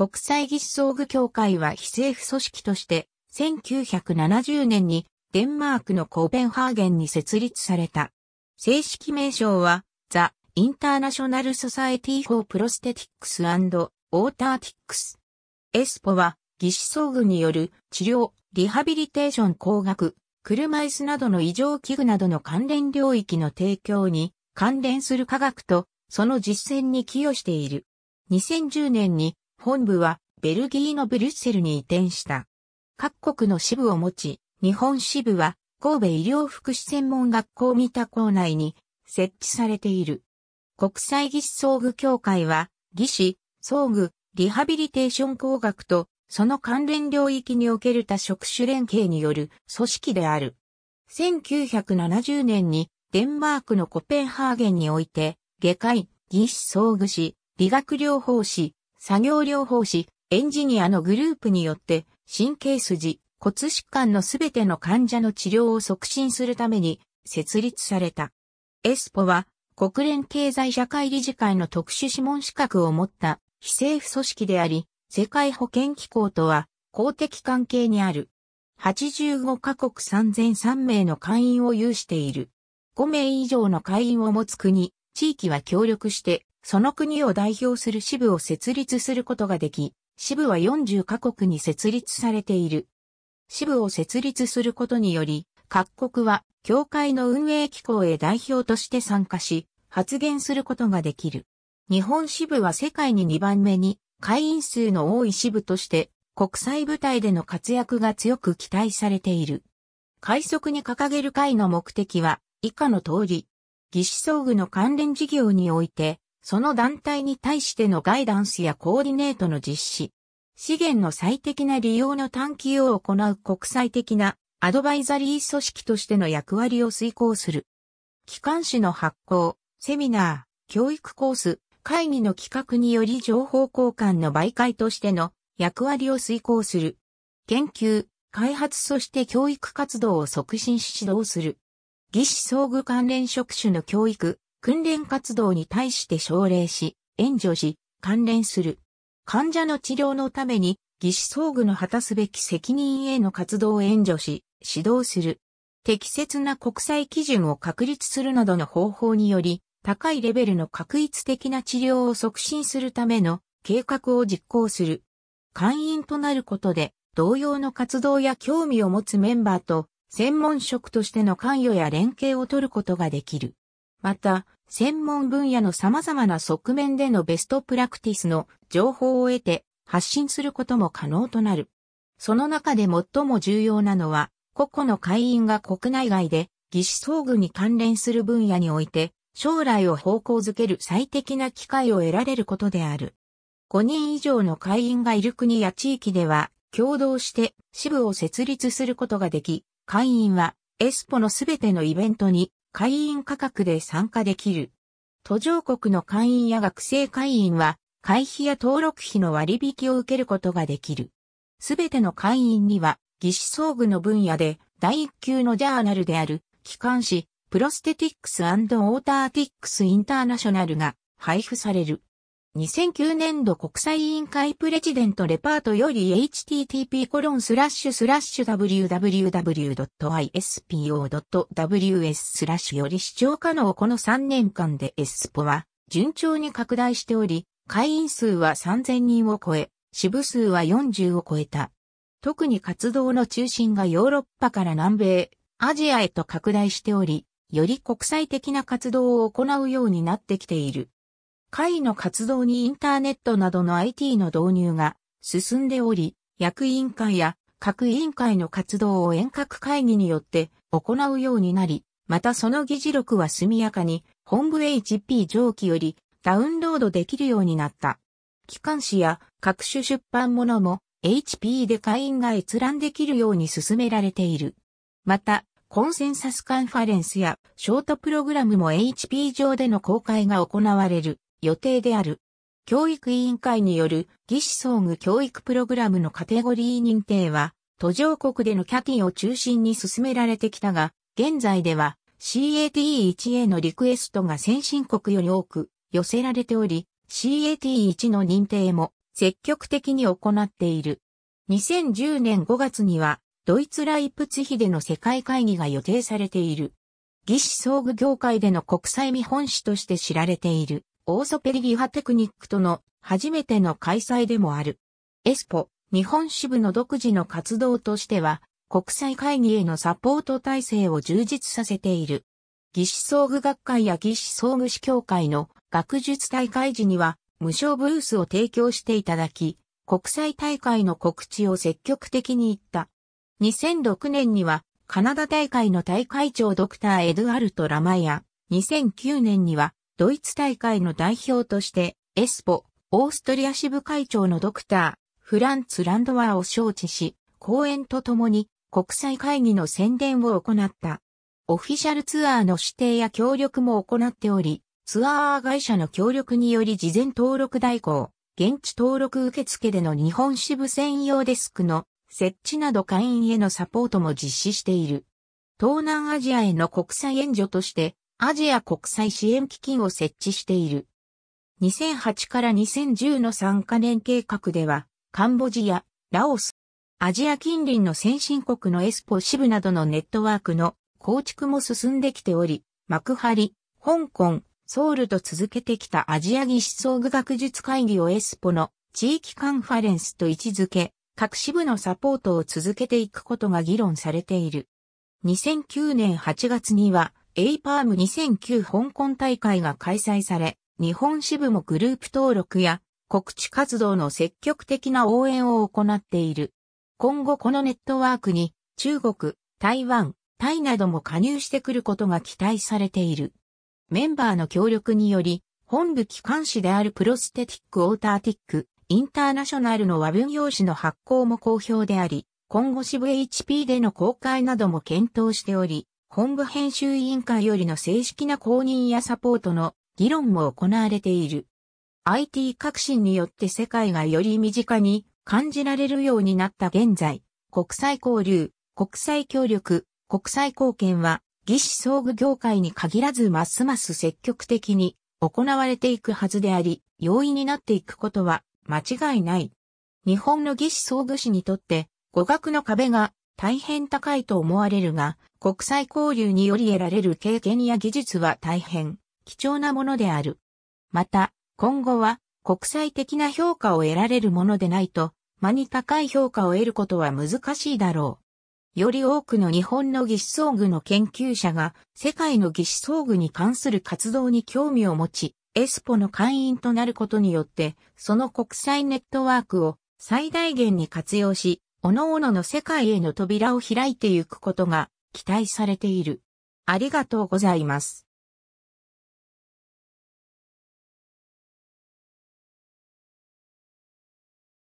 国際義肢装具協会は非政府組織として、1970年にデンマークのコーペンハーゲンに設立された。正式名称は、ザ・インターナショナル・ソサエティ・フォー・プロステティックス・オーターティックス。エスポは、義肢装具による治療、リハビリテーション工学、車椅子などの異常器具などの関連領域の提供に関連する科学とその実践に寄与している。2010年に本部はベルギーのブリュッセルに移転した。各国の支部を持ち、日本支部は神戸医療福祉専門学校三田校内に設置されている。国際技師総具協会は、技師、総具、リハビリテーション工学と、その関連領域における多職種連携による組織である。1970年にデンマークのコペンハーゲンにおいて、外科医、技師総具士、理学療法士、作業療法士、エンジニアのグループによって神経筋、骨疾患のすべての患者の治療を促進するために設立された。エスポは国連経済社会理事会の特殊諮問資格を持った非政府組織であり、世界保健機構とは公的関係にある。85カ国3003名の会員を有している。5名以上の会員を持つ国、地域は協力してその国を代表する支部を設立することができ、支部は40カ国に設立されている。支部を設立することにより、各国は、協会の運営機構へ代表として参加し、発言することができる。日本支部は世界に2番目に、会員数の多い支部として、国際舞台での活躍が強く期待されている。快速に掲げる会の目的は、以下の通り、義肢装具の関連事業において、その団体に対してのガイダンスやコーディネートの実施、資源の最適な利用の探求を行う国際的なアドバイザリー組織としての役割を遂行する。機関紙の発行、セミナー、教育コース、会議の企画により情報交換の媒介としての役割を遂行する。研究、開発そして教育活動を促進し指導する。技師総具関連職種の教育、訓練活動に対して奨励し、援助し、関連する。患者の治療のために、義肢装具の果たすべき責任への活動を援助し、指導する。適切な国際基準を確立するなどの方法により、高いレベルの確一的な治療を促進するための計画を実行する。会員となることで、同様の活動や興味を持つメンバーと、専門職としての関与や連携を取ることができる。また、専門分野の様々な側面でのベストプラクティスの情報を得て発信することも可能となる。その中で最も重要なのは、個々の会員が国内外で義肢装具に関連する分野において、将来を方向づける最適な機会を得られることである。5人以上の会員がいる国や地域では、共同して支部を設立することができ、会員はエスポのすべてのイベントに会員価格で参加できる。途上国の会員や学生会員は、会費や登録費の割引を受けることができる。すべての会員には、義肢装具の分野で、第一級のジャーナルである、機関誌、プロステティックスオーターティックスインターナショナルが配布される。2009年度国際委員会プレジデントレパートより http://www.ispo.ws コロンススララッッシシュュスラッシュより視聴可能この3年間でエスポは順調に拡大しており、会員数は3000人を超え、支部数は40を超えた。特に活動の中心がヨーロッパから南米、アジアへと拡大しており、より国際的な活動を行うようになってきている。会の活動にインターネットなどの IT の導入が進んでおり、役員会や各委員会の活動を遠隔会議によって行うようになり、またその議事録は速やかに本部 HP 上記よりダウンロードできるようになった。機関紙や各種出版物も HP で会員が閲覧できるように進められている。また、コンセンサスカンファレンスやショートプログラムも HP 上での公開が行われる予定である。教育委員会による義肢装具教育プログラムのカテゴリー認定は、途上国でのキャティを中心に進められてきたが、現在では CAT1A のリクエストが先進国より多く寄せられており、CAT1 の認定も積極的に行っている。2010年5月には、ドイツ・ライプツヒでの世界会議が予定されている。技師装具業界での国際見本誌として知られている。オーソペリギハテクニックとの初めての開催でもある。エスポ、日本支部の独自の活動としては、国際会議へのサポート体制を充実させている。技師装具学会や技師装具士協会の学術大会時には、無償ブースを提供していただき、国際大会の告知を積極的に行った。2006年には、カナダ大会の大会長ドクターエドアルト・ラマイア、2009年には、ドイツ大会の代表として、エスポ、オーストリア支部会長のドクター、フランツ・ランドワーを招致し、講演とともに国際会議の宣伝を行った。オフィシャルツアーの指定や協力も行っており、ツアー会社の協力により事前登録代行、現地登録受付での日本支部専用デスクの設置など会員へのサポートも実施している。東南アジアへの国際援助として、アジア国際支援基金を設置している。2008から2010の3カ年計画では、カンボジア、ラオス、アジア近隣の先進国のエスポ支部などのネットワークの構築も進んできており、幕張、香港、ソウルと続けてきたアジア技術総具学術会議をエスポの地域カンファレンスと位置づけ、各支部のサポートを続けていくことが議論されている。2009年8月には、エイパーム2009香港大会が開催され、日本支部もグループ登録や告知活動の積極的な応援を行っている。今後このネットワークに中国、台湾、タイなども加入してくることが期待されている。メンバーの協力により、本部機関紙であるプロステティック・オーターティック・インターナショナルの和文用紙の発行も好評であり、今後支部 HP での公開なども検討しており、本部編集委員会よりの正式な公認やサポートの議論も行われている。IT 革新によって世界がより身近に感じられるようになった現在、国際交流、国際協力、国際貢献は、技師装具業界に限らずますます積極的に行われていくはずであり、容易になっていくことは間違いない。日本の技師装具師にとって、語学の壁が大変高いと思われるが、国際交流により得られる経験や技術は大変貴重なものである。また、今後は国際的な評価を得られるものでないと、間に高い評価を得ることは難しいだろう。より多くの日本の義肢装具の研究者が世界の義肢装具に関する活動に興味を持ち、エスポの会員となることによって、その国際ネットワークを最大限に活用し、各々の世界への扉を開いてゆくことが期待されている。ありがとうございます。